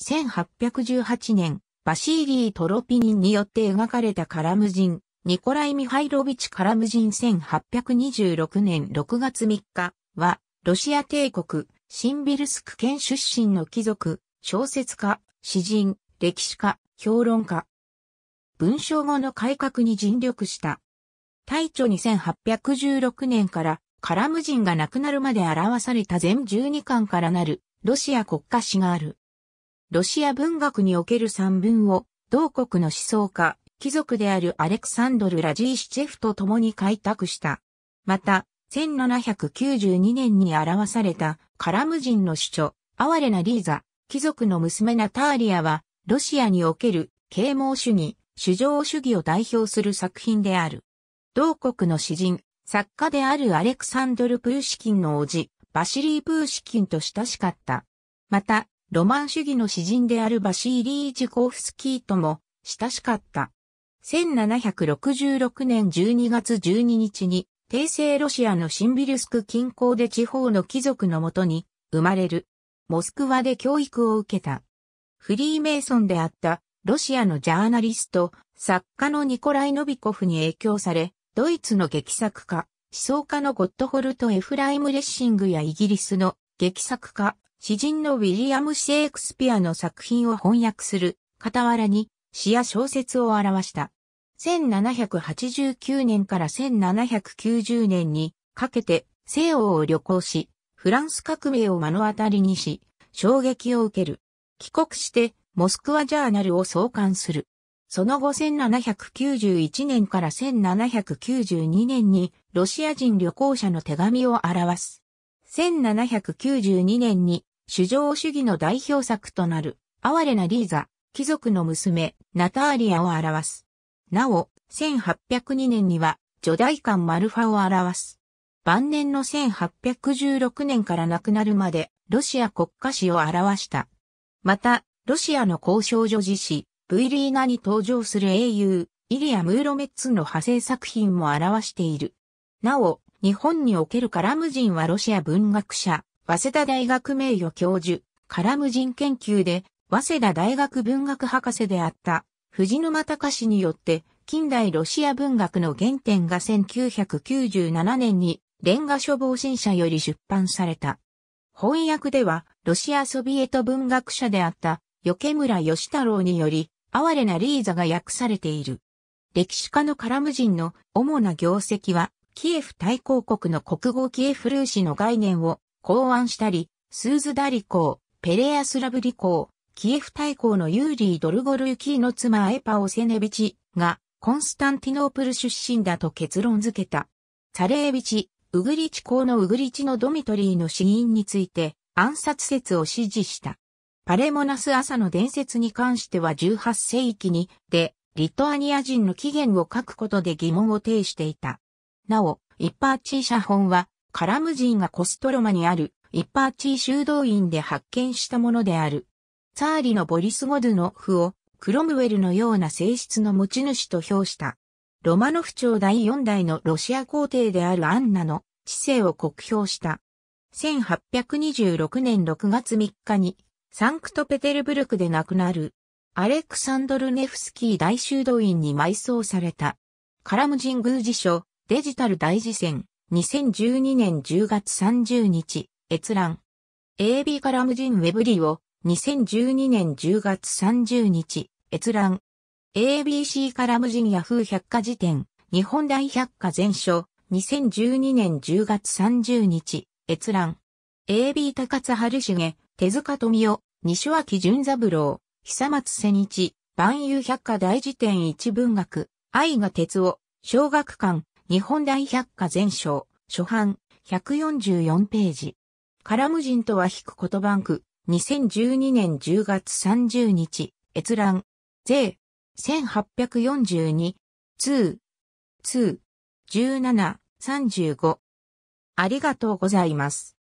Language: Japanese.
1818年、バシーリー・トロピニンによって描かれたカラム人、ニコライ・ミハイロビチ・カラム人1826年6月3日は、ロシア帝国、シンビルスク県出身の貴族、小説家、詩人、歴史家、評論家。文章後の改革に尽力した。大著2816年からカラム人が亡くなるまで表された全12巻からなるロシア国家史がある。ロシア文学における散文を、同国の思想家、貴族であるアレクサンドル・ラジーシチェフと共に開拓した。また、1792年に表されたカラム人の主張、哀れなリーザ、貴族の娘ナターリアは、ロシアにおける啓蒙主義、主情主義を代表する作品である。同国の詩人、作家であるアレクサンドル・プーシキンの叔父、バシリー・プーシキンと親しかった。また、ロマン主義の詩人であるバシーリー・ジコーフスキーとも親しかった。1766年12月12日に、帝政ロシアのシンビルスク近郊で地方の貴族のもとに生まれる。モスクワで教育を受けた。フリーメイソンであったロシアのジャーナリスト、作家のニコライ・ノビコフに影響され、ドイツの劇作家、思想家のゴットホルト・エフライム・レッシングやイギリスの劇作家、詩人のウィリアム・シェイクスピアの作品を翻訳する、傍らに詩や小説を表した。1789年から1790年にかけて西欧を旅行し、フランス革命を目の当たりにし、衝撃を受ける。帰国して、モスクワジャーナルを創刊する。その後1791年から1792年にロシア人旅行者の手紙を表す。1792年に主張主義の代表作となる、哀れなリーザ、貴族の娘、ナターリアを表す。なお、1802年には、女代官マルファを表す。晩年の1816年から亡くなるまで、ロシア国家史を表した。また、ロシアの交渉女子史、ブイリーナに登場する英雄、イリア・ムーロメッツの派生作品も表している。なお、日本におけるカラム人はロシア文学者、早稲田大学名誉教授、カラム人研究で、早稲田大学文学博士であった、藤沼隆によって、近代ロシア文学の原点が1997年に、レンガ書房新社より出版された。翻訳では、ロシアソビエト文学者であった、余村義太郎により、哀れなリーザが訳されている。歴史家のカラム人の主な業績は、キエフ大公国の国語キエフルーシの概念を考案したり、スーズダリ公、ペレアスラブリ公、キエフ大公のユーリー・ドルゴルユキーの妻エパオセネビチが、コンスタンティノープル出身だと結論付けた。サレービチ、ウグリチ公のウグリチのドミトリーの死因について暗殺説を支持した。パレモナス朝の伝説に関しては18世紀に、で、リトアニア人の起源を書くことで疑問を呈していた。なお、一パーチー写本は、カラムジーがコストロマにあるッパーチー修道院で発見したものである。ツァーリのボリスゴドゥの符をクロムウェルのような性質の持ち主と評した。ロマノフ朝第4代のロシア皇帝であるアンナの知性を酷評した。1826年6月3日にサンクトペテルブルクで亡くなるアレクサンドル・ネフスキー大修道院に埋葬された。カラム神宮寺書デジタル大事戦2012年10月30日、閲覧。AB カラムジンウェブリオ、2012年10月30日、閲覧。ABC カラムジンヤフー百科辞典、日本大百科全書、2012年10月30日、閲覧。AB 高津春重、手塚富夫、西脇淳三郎、久松瀬日、万有百科大辞典一文学、愛が鉄夫、小学館、日本大百科全書、初版、144ページ。カラム人とは引く言葉句、2012年10月30日、閲覧。税、1842、2、2、17、35。ありがとうございます。